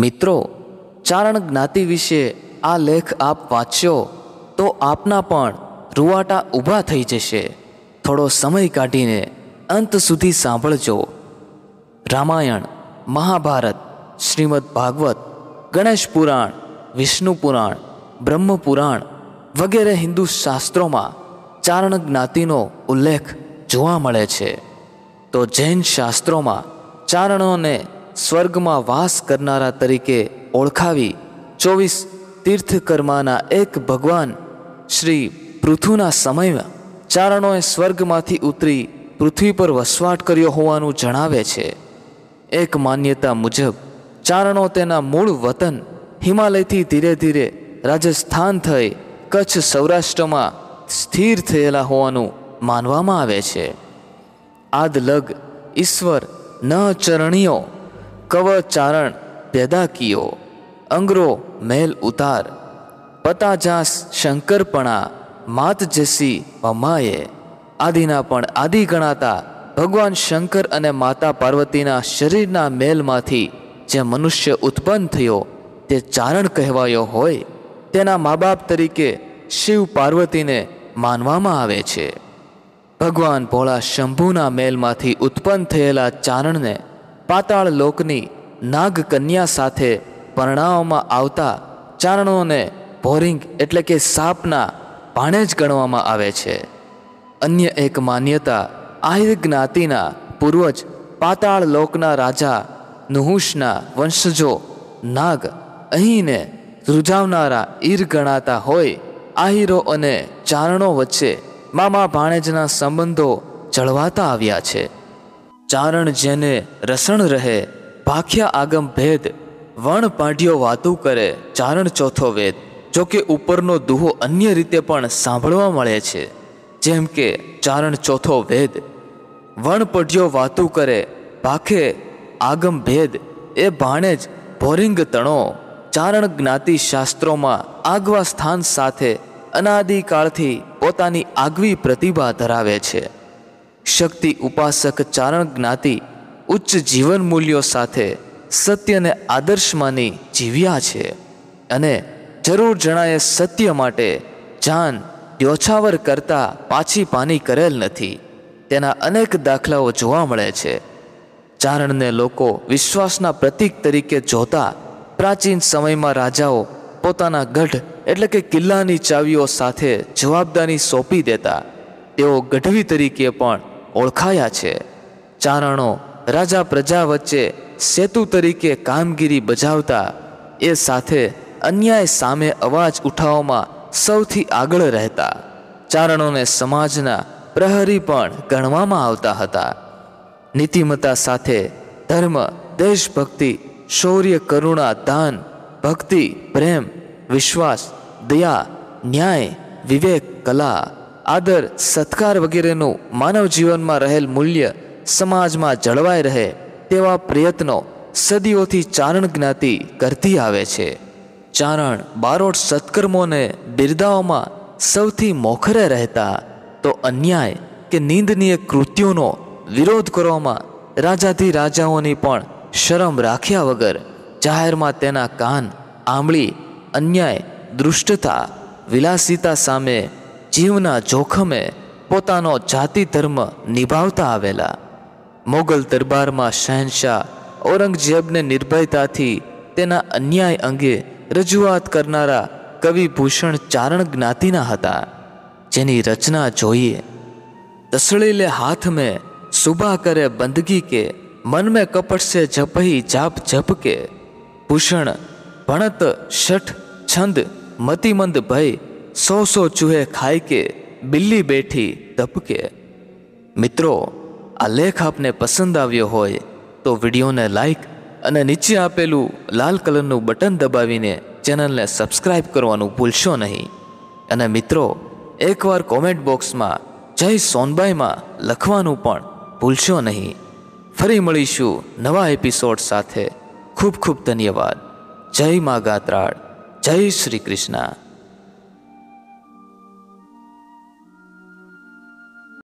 મિત્રો ચારણ જ્ઞાતિ વિશે આ લેખ આપ વાંચ્યો તો આપના પણ રૂવાટા ઊભા થઈ જશે થોડો સમય કાઢીને અંત સુધી સાંભળજો રામાયણ મહાભારત શ્રીમદ ભાગવત ગણેશ પુરાણ વિષ્ણુ પુરાણ બ્રહ્મ પુરાણ વગેરે હિન્દુ શાસ્ત્રોમાં ચારણ જ્ઞાતિનો ઉલ્લેખ જોવા મળે છે તો જૈન શાસ્ત્રોમાં ચારણોને સ્વર્ગમાં વાસ કરનારા તરીકે ઓળખાવી ચોવીસ તીર્થકર્માના એક ભગવાન શ્રી પૃથુના સમયમાં ચારણોએ સ્વર્ગમાંથી ઉતરી પૃથ્વી પર વસવાટ કર્યો હોવાનું જણાવે છે એક માન્યતા મુજબ ચારણો તેના મૂળ વતન હિમાલયથી ધીરે ધીરે રાજસ્થાન થઈ કચ્છ સૌરાષ્ટ્રમાં સ્થિર થયેલા હોવાનું માનવામાં આવે છે આદલગ ઈશ્વર ન ચરણીયો કવ ચારણ પેદા કિયો અંગરો મેલ ઉતાર પતા જાસ શંકરપણા માત જસી મમાએ આદિના પણ આદિ ગણાતા ભગવાન શંકર અને માતા પાર્વતીના શરીરના મેલમાંથી જે મનુષ્ય ઉત્પન્ન થયો તે ચારણ કહેવાયો હોય તેના મા બાપ તરીકે શિવ પાર્વતીને માનવામાં આવે છે ભગવાન ભોળા શંભુના મેલમાંથી ઉત્પન્ન થયેલા ચારણને પાતાળ લોકની નાગ કન્યા સાથે પરણાવવામાં આવતા ચારણોને ભોરિંગ એટલે કે સાપના ભાણે જ ગણવામાં આવે છે અન્ય એક માન્યતા આહિર જ્ઞાતિના પૂર્વજ પાતાળ લોકના રાજા નુહુષના વંશજો નાગ અહીંને રૂજાવનારા ઈર ગણાતા હોય આહિરો અને ચારણો વચ્ચે મામા ભાણેજના સંબંધો જળવાતા આવ્યા છે ચારણ જેને રસણ રહે ભાખ્યા આગમ ભેદ વણ પાઢ્યો વાતું કરે ચારણ ચોથો વેદ જોકે ઉપરનો દુહો અન્ય રીતે પણ સાંભળવા મળે છે જેમ કે ચારણ ચોથો વેદ વણ પઢ્યો વાતું કરે ભાખે આગમ ભેદ એ ભાણે જ ભોરિંગ તણો ચારણ જ્ઞાતિ શાસ્ત્રોમાં આગવા સ્થાન સાથે અનાદિકાળથી પોતાની આગવી પ્રતિભા ધરાવે છે શક્તિ ઉપાસક ચારણ જ્ઞાતિ ઉચ્ચ જીવન મૂલ્યો સાથે સત્યને આદર્શમાંની જીવ્યા છે અને જરૂર જણાએ સત્ય માટે જાન યોછાવર કરતાં પાછી પાની કરેલ નથી તેના અનેક દાખલાઓ જોવા મળે છે ચારણને લોકો વિશ્વાસના પ્રતીક તરીકે જોતા પ્રાચીન સમયમાં રાજાઓ પોતાના ગઢ એટલે કે કિલ્લાની ચાવીઓ સાથે જવાબદારી સોંપી દેતા તેઓ ગઢવી તરીકે પણ ઓળખાયા છે ચારણો રાજા પ્રજા વચ્ચે સેતુ તરીકે કામગીરી બજાવતા એ સાથે અન્યાય સામે અવાજ ઉઠાવવામાં સૌથી આગળ રહેતા ચારણોને સમાજના પ્રહરી પણ ગણવામાં આવતા હતા નીતિમત્તા સાથે ધર્મ દેશભક્તિ શૌર્ય કરુણા દાન ભક્તિ પ્રેમ વિશ્વાસ દયા ન્યાય વિવેક કલા આદર સત્કાર વગેરેનું માનવ જીવનમાં રહેલ મૂલ્ય સમાજમાં જળવાઈ રહે તેવા પ્રયત્નો સદીઓથી ચારણ જ્ઞાતિ કરતી આવે છે ચારણ બારોટ સત્કર્મોને બિરદાઓમાં સૌથી મોખરે રહેતા તો અન્યાય કે નિંદનીય કૃત્યોનો વિરોધ કરવામાં રાજાથી રાજાઓની પણ શરમ રાખ્યા વગર જાહેરમાં તેના કાન આંબળી અન્યાય દૃષ્ટતા વિલાસિતા સામે જીવના જોખમે પોતાનો જાતિ ધર્મ નિભાવતા આવેલા મોગલ દરબારમાં શહેનશાહ ઔરંગઝેબને નિર્ભયતાથી તેના અન્યાય અંગે રજૂઆત કરનારા કવિભૂષણ ચારણ જ્ઞાતિના હતા જેની રચના જોઈએ તસળીલે હાથ મેં સુભા કરે બંદગી કે મન મેં કપટ સે જપહી જાપ જપ કે ભૂષણ ભણત શઠ છંદ મતિમંદ ભય સો સો ચૂહે ખાઈ કે બિલ્લી બેઠી ધબકે મિત્રો આ લેખ આપને પસંદ આવ્યો હોય તો વિડીયોને લાઈક અને નીચે આપેલું લાલ કલરનું બટન દબાવીને ચેનલને સબસ્ક્રાઈબ કરવાનું ભૂલશો નહીં અને મિત્રો એકવાર કોમેન્ટ બોક્સમાં જય સોનબાઈમાં લખવાનું પણ ભૂલશો નહીં ફરી મળીશું નવા એપિસોડ સાથે ખૂબ ખૂબ ધન્યવાદ જય મા ગાત્રાળ જય શ્રી કૃષ્ણ